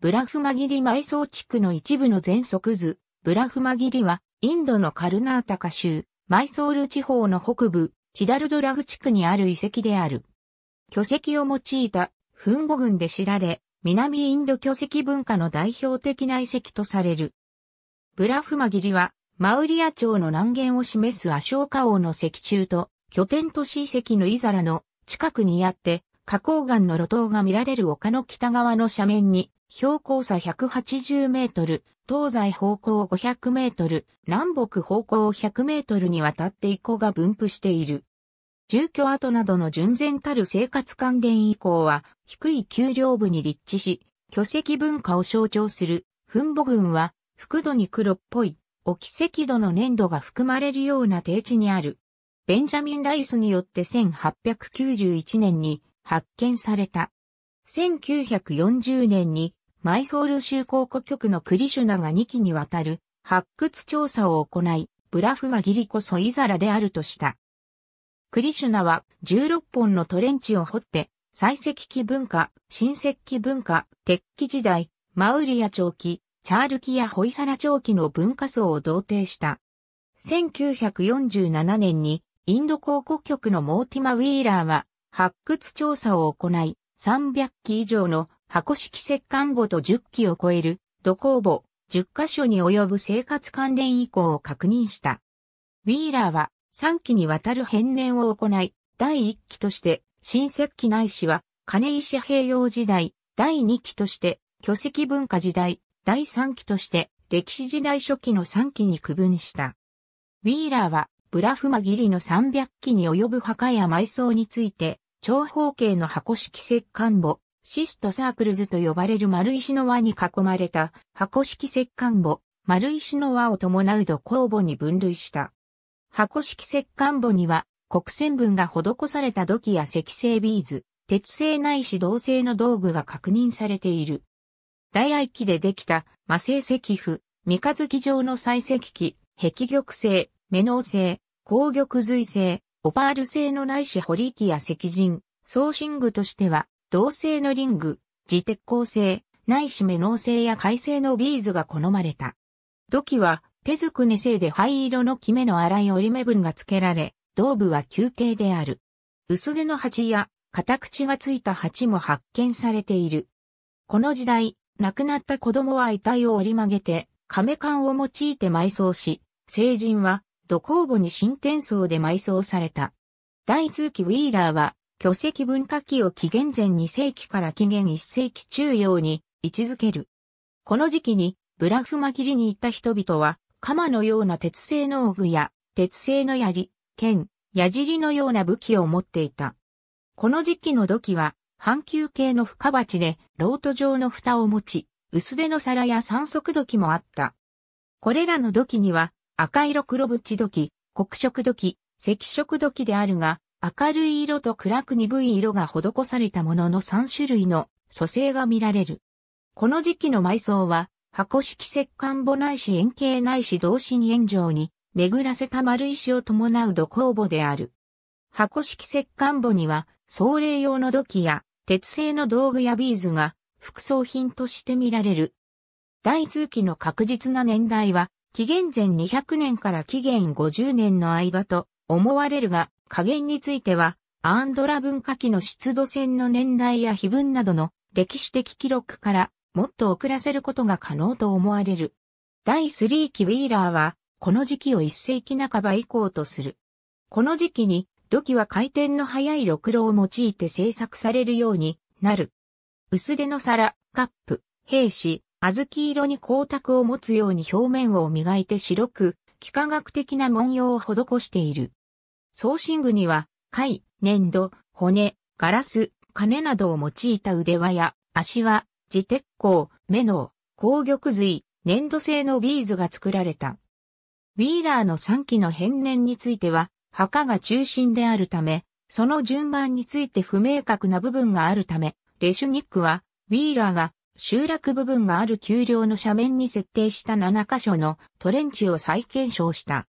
ブラフマギリ埋葬地区の一部の全速図、ブラフマギリは、インドのカルナータカ州、マイソール地方の北部、チダルドラグ地区にある遺跡である。巨石を用いた、フンゴ群で知られ、南インド巨石文化の代表的な遺跡とされる。ブラフマギリは、マウリア朝の南限を示すアショーカ王の石柱と、拠点都市遺跡のイザラの近くにあって、花崗岩の露頭が見られる丘の北側の斜面に、標高差180メートル、東西方向500メートル、南北方向100メートルにわたって遺構が分布している。住居跡などの純然たる生活関連遺構は、低い丘陵部に立地し、巨石文化を象徴する、墳母群は、複土に黒っぽい、沖石土の粘土が含まれるような低地にある。ベンジャミン・ライスによって1891年に発見された。1940年にマイソール州考古局のクリシュナが2期にわたる発掘調査を行い、ブラフマギリこそイザラであるとした。クリシュナは16本のトレンチを掘って、採石器文化、新石器文化、鉄器時代、マウリア長期、チャールキやホイサラ長期の文化層を同定した。1947年にインド考古局のモーティマ・ウィーラーは発掘調査を行い、300基以上の箱式石棺墓と10基を超える土工墓、10カ所に及ぶ生活関連遺構を確認した。ウィーラーは3期にわたる返念を行い、第1期として新石器内いは金石平洋時代、第2期として巨石文化時代、第3期として歴史時代初期の3期に区分した。ウィーラーはブラフマギリの300基に及ぶ墓や埋葬について長方形の箱式石棺墓、シストサークルズと呼ばれる丸石の輪に囲まれた箱式石棺墓、丸石の輪を伴う土工墓に分類した。箱式石棺墓には、黒線分が施された土器や石製ビーズ、鉄製ないし銅製の道具が確認されている。大愛器でできた、魔性石符、三日月状の採石器、壁玉製、目能製、紅玉髄製、オパール製のないしホリキや石人、送信具としては、銅製のリング、自鉄鋼製、ないしメノウ製や海製のビーズが好まれた。土器は、手づくね製で灰色のキメの粗い折り目分が付けられ、胴部は球形である。薄手の鉢や、片口がついた鉢も発見されている。この時代、亡くなった子供は遺体を折り曲げて、亀缶を用いて埋葬し、成人は土工母に新天送で埋葬された。大通期ウィーラーは、巨石文化期を紀元前2世紀から紀元1世紀中央に位置づける。この時期に、ブラフマ切りに行った人々は、鎌のような鉄製の具や、鉄製の槍、剣、矢尻のような武器を持っていた。この時期の土器は、半球形の深鉢で、ロート状の蓋を持ち、薄手の皿や三足土器もあった。これらの土器には、赤色黒縁時、黒色時、赤色時であるが、明るい色と暗く鈍い色が施されたものの3種類の蘇生が見られる。この時期の埋葬は、箱式石棺墓ないし円形ないし同心円状に、巡らせた丸石を伴う土工墓である。箱式石棺墓には、葬礼用の土器や、鉄製の道具やビーズが、副葬品として見られる。大通期の確実な年代は、紀元前200年から紀元50年の間と思われるが、加減については、アンドラ文化期の出土船の年代や碑文などの歴史的記録からもっと遅らせることが可能と思われる。第3期ウィーラーは、この時期を1世紀半ば以降とする。この時期に、土器は回転の速いろくろを用いて製作されるようになる。薄手の皿、カップ、兵士、小豆色に光沢を持つように表面を磨いて白く、幾何学的な文様を施している。装身具には、貝、粘土、骨、ガラス、金などを用いた腕輪や、足輪、自鉄鋼、目の、鉱玉髄、粘土製のビーズが作られた。ウィーラーの3期の変年については、墓が中心であるため、その順番について不明確な部分があるため、レシュニックは、ウィーラーが集落部分がある丘陵の斜面に設定した7カ所のトレンチを再検証した。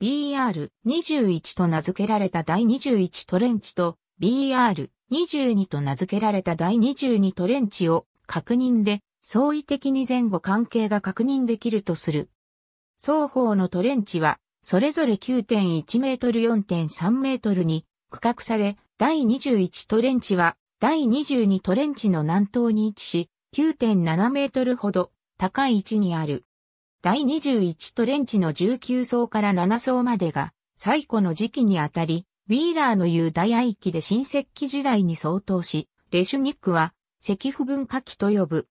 BR21 と名付けられた第21トレンチと BR22 と名付けられた第22トレンチを確認で相違的に前後関係が確認できるとする。双方のトレンチはそれぞれ9.1メートル4.3メートルに区画され、第21トレンチは第22トレンチの南東に位置し、9.7メートルほど高い位置にある。第21トレンチの19層から7層までが最古の時期にあたり、ウィーラーの言う大愛期で新石器時代に相当し、レシュニックは石符文化器と呼ぶ。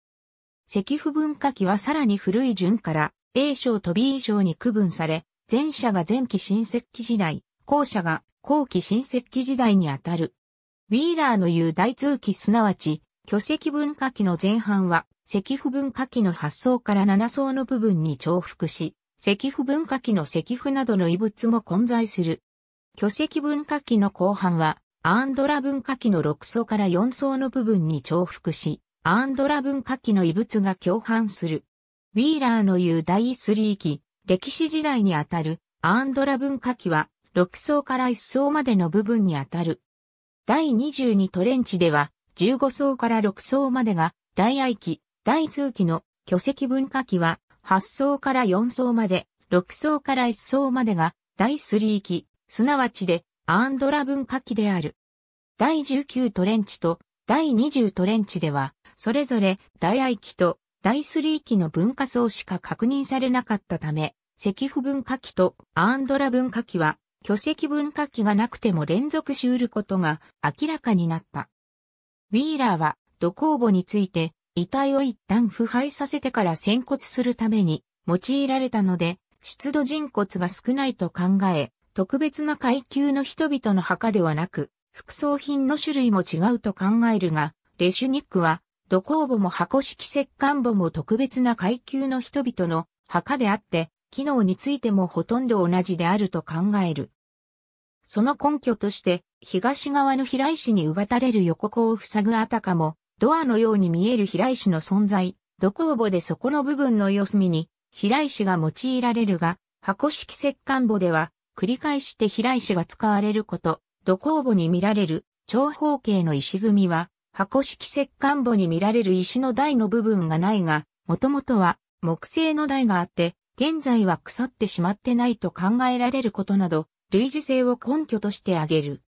石符文化器はさらに古い順から A 章と B 章に区分され、前者が前期新石器時代、後者が後期新石器時代にあたる。ウィーラーの言う大通期すなわち巨石文化期の前半は、石符文化期の発想から7層の部分に重複し、石符文化期の石符などの遺物も混在する。巨石文化期の後半は、アンドラ文化期の6層から4層の部分に重複し、アンドラ文化期の遺物が共犯する。ウィーラーの言う第3期、歴史時代にあたるアンドラ文化期は、6層から1層までの部分にあたる。第22トレンチでは、15層から6層までが、大愛期、大通期の巨石文化期は、8層から4層まで、6層から1層までが、第3期、すなわちで、アンドラ文化期である。第19トレンチと第20トレンチでは、それぞれ大愛期と第3期の文化層しか確認されなかったため、石符分化期とアンドラ文化期は、巨石文化期がなくても連続し得ることが明らかになった。ウィーラーは、土工母について、遺体を一旦腐敗させてから潜骨するために、用いられたので、出土人骨が少ないと考え、特別な階級の人々の墓ではなく、副葬品の種類も違うと考えるが、レシュニックは、土工母も箱式石棺母も特別な階級の人々の墓であって、機能についてもほとんど同じであると考える。その根拠として、東側の平石にうがたれる横子を塞ぐあたかも、ドアのように見える平石の存在、土工房で底の部分の四隅に、平石が用いられるが、箱式石棺墓では、繰り返して平石が使われること、土工墓に見られる長方形の石組みは、箱式石棺墓に見られる石の台の部分がないが、もともとは木製の台があって、現在は腐ってしまってないと考えられることなど、類似性を根拠として挙げる。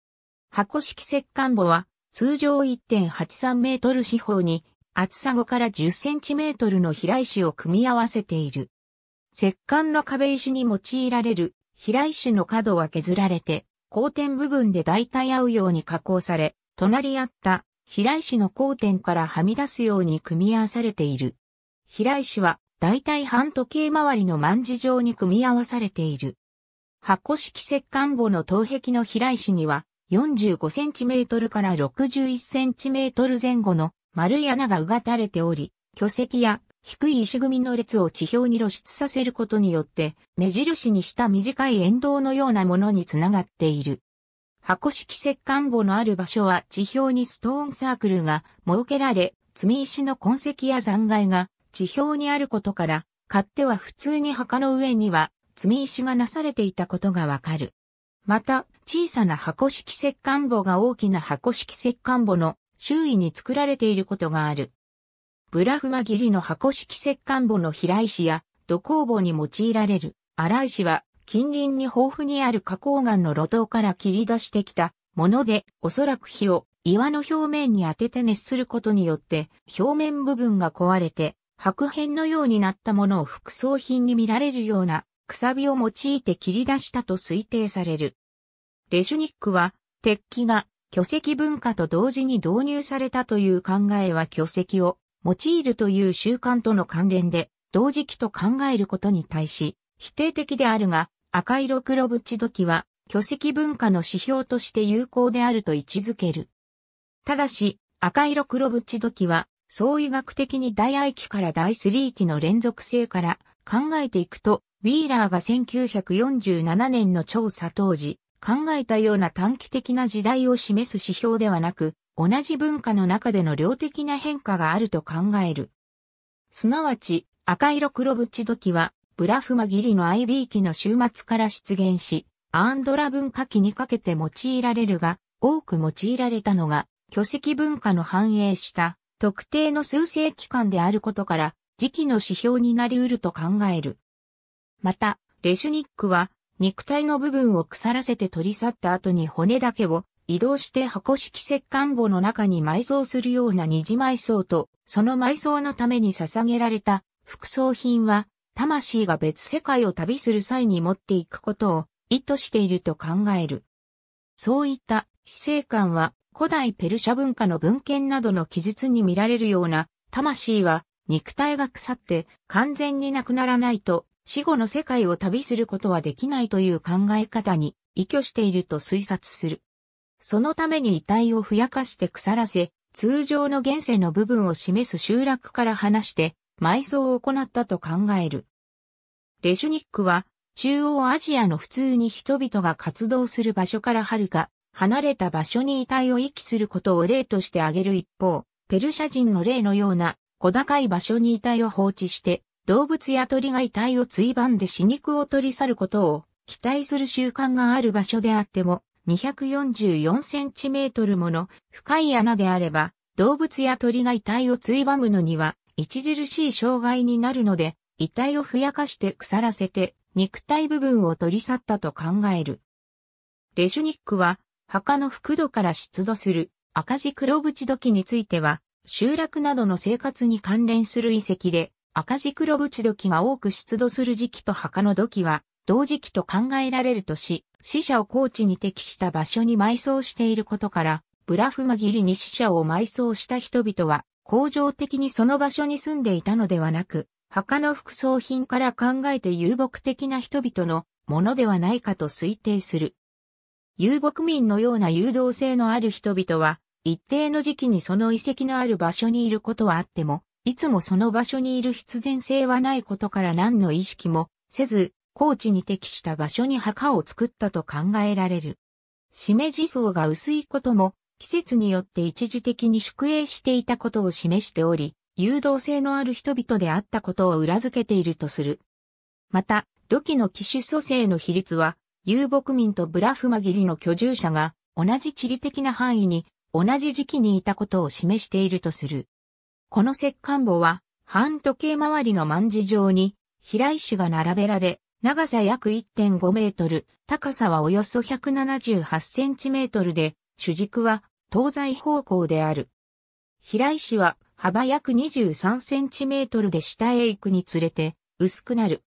箱式石棺墓は、通常1.83メートル四方に、厚さ5から10センチメートルの平石を組み合わせている。石棺の壁石に用いられる平石の角は削られて、交点部分で大体合うように加工され、隣り合った平石の交点からはみ出すように組み合わされている。平石は大体半時計回りの万字状に組み合わされている。箱式石棺墓の頭壁の飛来石には、45cm から 61cm 前後の丸い穴がうがたれており、巨石や低い石組みの列を地表に露出させることによって、目印にした短い沿道のようなものにつながっている。箱式石棺墓のある場所は地表にストーンサークルが設けられ、積み石の痕跡や残骸が地表にあることから、勝手は普通に墓の上には積み石がなされていたことがわかる。また、小さな箱式石棺墓が大きな箱式石棺墓の周囲に作られていることがある。ブラフマギリの箱式石棺墓の平石や土工墓に用いられる荒石は近隣に豊富にある花崗岩の路頭から切り出してきたもので、おそらく火を岩の表面に当てて熱することによって表面部分が壊れて白片のようになったものを副葬品に見られるようなくさびを用いて切り出したと推定される。レシュニックは、鉄器が巨石文化と同時に導入されたという考えは巨石を用いるという習慣との関連で同時期と考えることに対し否定的であるが赤色黒縁土器は巨石文化の指標として有効であると位置づける。ただし赤色黒縁土器は相違学的に大愛期から大スリー期の連続性から考えていくとウィーラーが1947年の調査当時、考えたような短期的な時代を示す指標ではなく、同じ文化の中での量的な変化があると考える。すなわち、赤色黒縁時は、ブラフマギリの IB 期の終末から出現し、アンドラ文化期にかけて用いられるが、多く用いられたのが、巨石文化の反映した特定の数世期間であることから、時期の指標になり得ると考える。また、レシュニックは、肉体の部分を腐らせて取り去った後に骨だけを移動して箱式石棺墓の中に埋葬するような二次埋葬と、その埋葬のために捧げられた副葬品は、魂が別世界を旅する際に持っていくことを意図していると考える。そういった死生観は古代ペルシャ文化の文献などの記述に見られるような魂は肉体が腐って完全になくならないと死後の世界を旅することはできないという考え方に依拠していると推察する。そのために遺体をふやかして腐らせ、通常の現世の部分を示す集落から離して埋葬を行ったと考える。レシュニックは中央アジアの普通に人々が活動する場所からはるか離れた場所に遺体を遺棄することを例として挙げる一方、ペルシャ人の例のような小高い場所に遺体を放置して動物や鳥が遺体をついばんで死肉を取り去ることを期待する習慣がある場所であっても、244センチメートルもの深い穴であれば、動物や鳥が遺体をついばむのには、著しい障害になるので、遺体をふやかして腐らせて、肉体部分を取り去ったと考える。レシュニックは、墓の腹度から出土する赤字黒縁土器については、集落などの生活に関連する遺跡で、赤字黒縁器が多く出土する時期と墓の土器は同時期と考えられるとし、死者を高地に適した場所に埋葬していることから、ブラフマギリに死者を埋葬した人々は、恒常的にその場所に住んでいたのではなく、墓の副葬品から考えて遊牧的な人々のものではないかと推定する。遊牧民のような誘導性のある人々は、一定の時期にその遺跡のある場所にいることはあっても、いつもその場所にいる必然性はないことから何の意識もせず、高地に適した場所に墓を作ったと考えられる。しめじ層が薄いことも、季節によって一時的に宿営していたことを示しており、誘導性のある人々であったことを裏付けているとする。また、土器の機種蘇生の比率は、遊牧民とブラフマギリの居住者が同じ地理的な範囲に同じ時期にいたことを示しているとする。この石棺墓は、半時計回りの万字状に、平石が並べられ、長さ約1.5メートル、高さはおよそ178センチメートルで、主軸は東西方向である。平石は幅約23センチメートルで下へ行くにつれて薄くなる。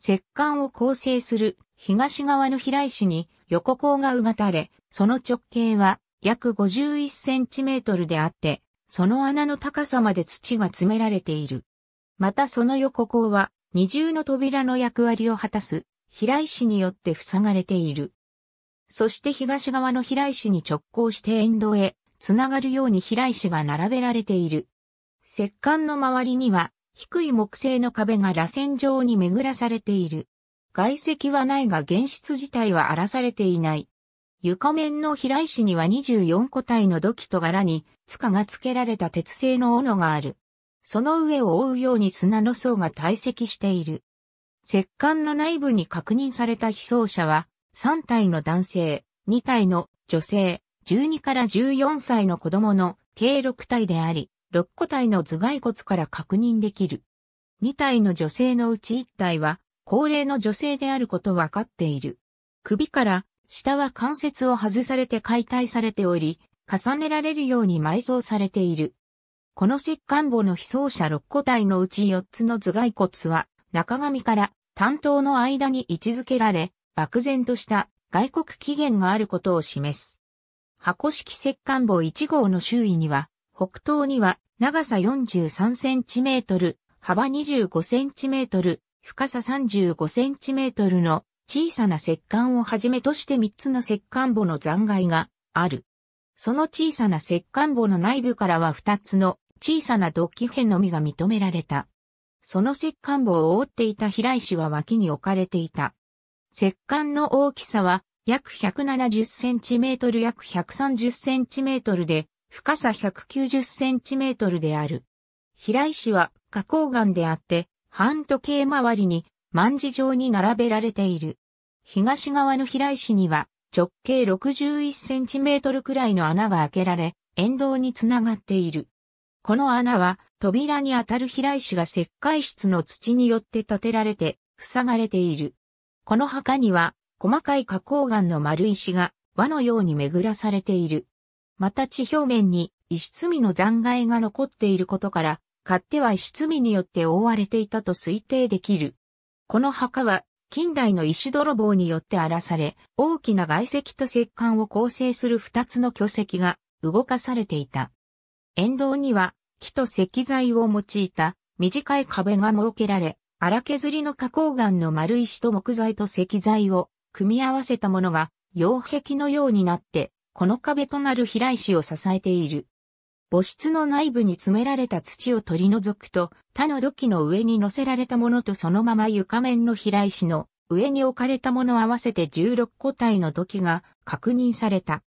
石棺を構成する東側の平石に横甲がうがたれ、その直径は約51センチメートルであって、その穴の高さまで土が詰められている。またその横坑は二重の扉の役割を果たす平石によって塞がれている。そして東側の平石に直行して沿道へ繋がるように平石が並べられている。石棺の周りには低い木製の壁が螺旋状に巡らされている。外石はないが原質自体は荒らされていない。床面の平石には24個体の土器と柄にかが付けられた鉄製の斧がある。その上を覆うように砂の層が堆積している。石棺の内部に確認された被葬者は、3体の男性、2体の女性、12から14歳の子供の計6体であり、6個体の頭蓋骨から確認できる。2体の女性のうち1体は、高齢の女性であることわかっている。首から、下は関節を外されて解体されており、重ねられるように埋葬されている。この石棺墓の被葬者6個体のうち4つの頭蓋骨は、中上から担当の間に位置づけられ、漠然とした外国起源があることを示す。箱式石棺墓1号の周囲には、北東には長さ43センチメートル、幅25センチメートル、深さ35センチメートルの小さな石棺をはじめとして3つの石棺墓の残骸がある。その小さな石棺墓の内部からは2つの小さな土器片のみが認められた。その石棺墓を覆っていた平石は脇に置かれていた。石棺の大きさは約 170cm 約 130cm で、深さ 190cm である。平石は花崗岩であって、半時計回りに万字状に並べられている。東側の平石には直径61センチメートルくらいの穴が開けられ、沿道につながっている。この穴は扉に当たる平石が石灰質の土によって建てられて塞がれている。この墓には細かい花崗岩の丸石が輪のように巡らされている。また地表面に石積みの残骸が残っていることから、勝手は石積みによって覆われていたと推定できる。この墓は近代の石泥棒によって荒らされ、大きな外石と石棺を構成する二つの巨石が動かされていた。沿道には木と石材を用いた短い壁が設けられ、荒削りの花崗岩の丸石と木材と石材を組み合わせたものが、擁壁のようになって、この壁となる平石を支えている。母室の内部に詰められた土を取り除くと、他の土器の上に乗せられたものとそのまま床面の平石の上に置かれたもの合わせて16個体の土器が確認された。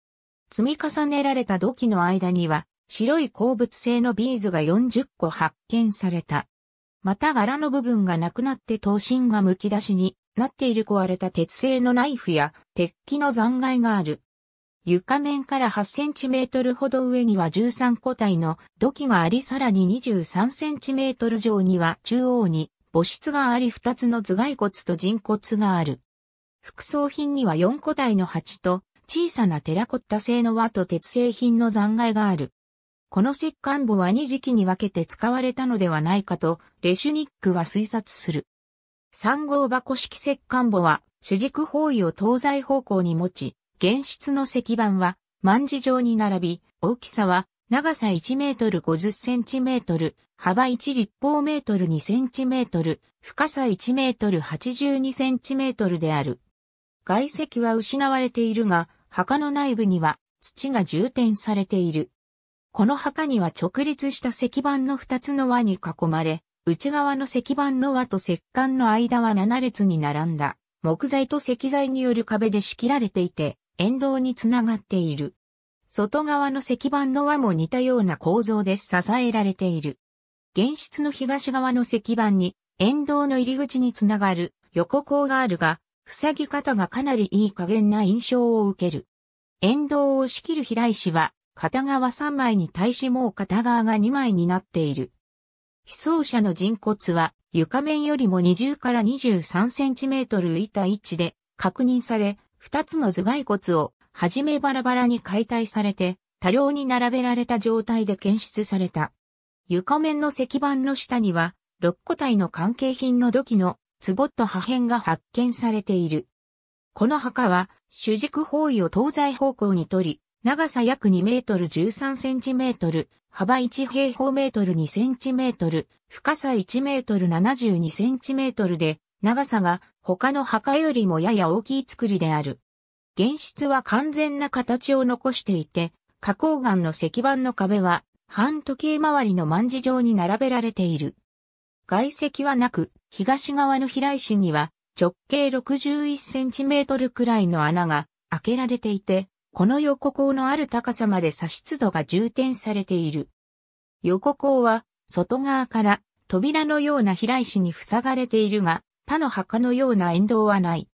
積み重ねられた土器の間には、白い鉱物製のビーズが40個発見された。また柄の部分がなくなって刀身が剥き出しになっている壊れた鉄製のナイフや鉄器の残骸がある。床面から8センチメートルほど上には13個体の土器がありさらに23センチメートル上には中央に母室があり2つの頭蓋骨と人骨がある。副葬品には4個体の鉢と小さなテラコッタ製の輪と鉄製品の残骸がある。この石棺墓は2時期に分けて使われたのではないかと、レシュニックは推察する。3号箱式石棺墓は主軸方位を東西方向に持ち、現出の石板は万字状に並び、大きさは長さ1メートル50センチメートル、幅1立方メートル2センチメートル、深さ1メートル82センチメートルである。外石は失われているが、墓の内部には土が充填されている。この墓には直立した石板の2つの輪に囲まれ、内側の石板の輪と石棺の間は7列に並んだ木材と石材による壁で仕切られていて、沿道につながっている。外側の石板の輪も似たような構造で支えられている。現室の東側の石板に沿道の入り口につながる横甲があるが、塞ぎ方がかなりいい加減な印象を受ける。沿道を仕切る平石は、片側3枚に対しもう片側が2枚になっている。被葬者の人骨は床面よりも20から23センチメートル浮いた位置で確認され、二つの頭蓋骨を、はじめバラバラに解体されて、多量に並べられた状態で検出された。床面の石板の下には、六個体の関係品の土器の、ツボット破片が発見されている。この墓は、主軸方位を東西方向に取り、長さ約2メートル13センチメートル、幅1平方メートル2センチメートル、深さ1メートル72センチメートルで、長さが他の墓よりもやや大きい作りである。原質は完全な形を残していて、花崗岩の石板の壁は半時計回りの万字状に並べられている。外石はなく、東側の平石には直径61センチメートルくらいの穴が開けられていて、この横高のある高さまで差湿度が充填されている。横高は外側から扉のような平石に塞がれているが、他の墓のような沿道はない。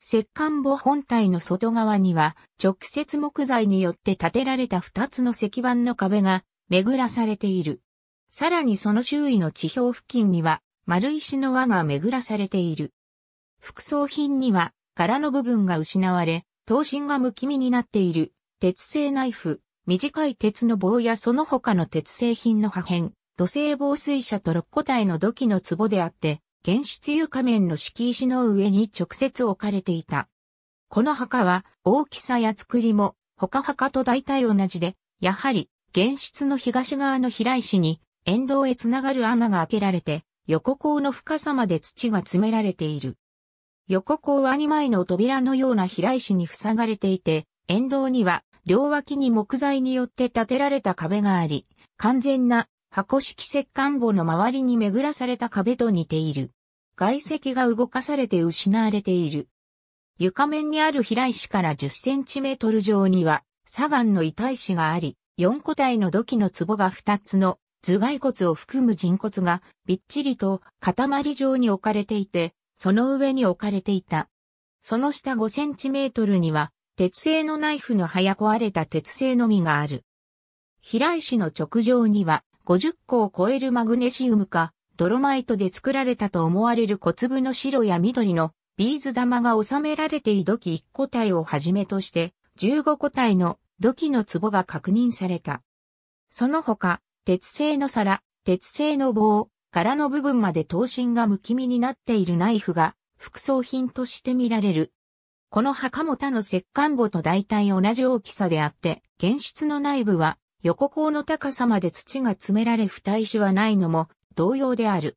石棺墓本体の外側には直接木材によって建てられた二つの石板の壁が巡らされている。さらにその周囲の地表付近には丸石の輪が巡らされている。副葬品には柄の部分が失われ、刀身がむき身になっている鉄製ナイフ、短い鉄の棒やその他の鉄製品の破片、土製防水車と六個体の土器の壺であって、原出湯仮面の敷石の上に直接置かれていた。この墓は大きさや作りも他墓と大体同じで、やはり原出の東側の平石に沿道へつながる穴が開けられて、横甲の深さまで土が詰められている。横甲は2枚の扉のような平石に塞がれていて、沿道には両脇に木材によって建てられた壁があり、完全な箱式石棺墓の周りに巡らされた壁と似ている。外石が動かされて失われている。床面にある平石から10センチメートル上には、砂岩の遺体石があり、4個体の土器の壺が2つの頭蓋骨を含む人骨がびっちりと塊状に置かれていて、その上に置かれていた。その下5センチメートルには、鉄製のナイフの早壊れた鉄製のみがある。平石の直上には50個を超えるマグネシウムかドロマイトで作られたと思われる小粒の白や緑のビーズ玉が収められてい土器1個体をはじめとして15個体の土器の壺が確認された。その他、鉄製の皿、鉄製の棒、柄の部分まで刀身がむき身になっているナイフが副葬品として見られる。この墓も他の石棺墓と大体同じ大きさであって、現質の内部は横甲の高さまで土が詰められ二石はないのも同様である。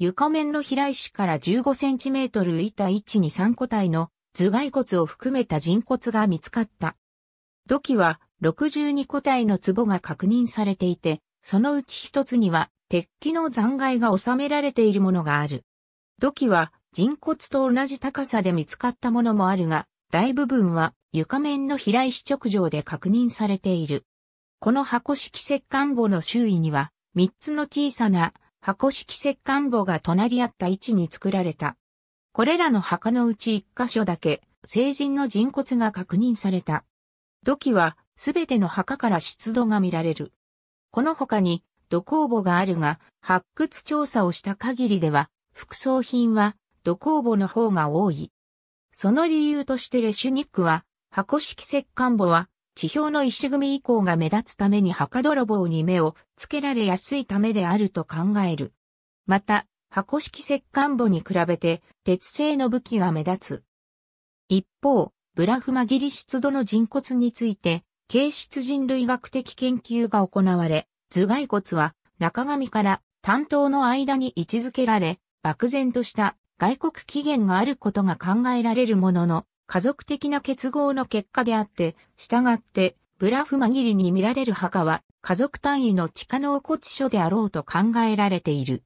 床面の飛来から15センチメートルいた位置に3個体の頭蓋骨を含めた人骨が見つかった。土器は62個体の壺が確認されていて、そのうち一つには鉄器の残骸が収められているものがある。土器は人骨と同じ高さで見つかったものもあるが、大部分は床面の飛来直上で確認されている。この箱式石棺墓の周囲には、3つの小さな箱式石棺墓が隣り合った位置に作られた。これらの墓のうち一箇所だけ、成人の人骨が確認された。土器は、すべての墓から出土が見られる。この他に、土工墓があるが、発掘調査をした限りでは、副葬品は土工墓の方が多い。その理由としてレシュニックは、箱式石棺墓は地表の石組み以降が目立つために墓泥棒に目をつけられやすいためであると考える。また、箱式石棺墓に比べて鉄製の武器が目立つ。一方、ブラフマギリ出土の人骨について、形質人類学的研究が行われ、頭蓋骨は中紙から担当の間に位置づけられ、漠然とした外国起源があることが考えられるものの、家族的な結合の結果であって、従って、ブラフマギリに見られる墓は、家族単位の地下納骨所であろうと考えられている。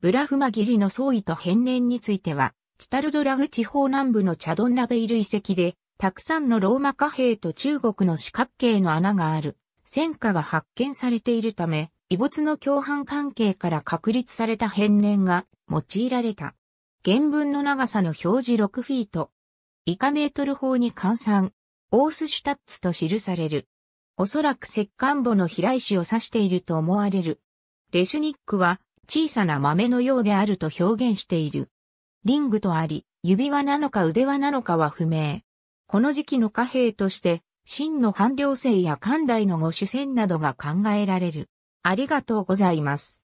ブラフマギリの創意と変年については、チタルドラグ地方南部のチャドンナベイル遺跡で、たくさんのローマ貨幣と中国の四角形の穴がある、戦火が発見されているため、遺物の共犯関係から確立された変年が用いられた。原文の長さの表示6フィート、以下メートル法に換算、オースシュタッツと記される。おそらく石棺墓の飛来を指していると思われる。レシュニックは小さな豆のようであると表現している。リングとあり、指輪なのか腕輪なのかは不明。この時期の貨幣として、真の半量性や寛大の御主戦などが考えられる。ありがとうございます。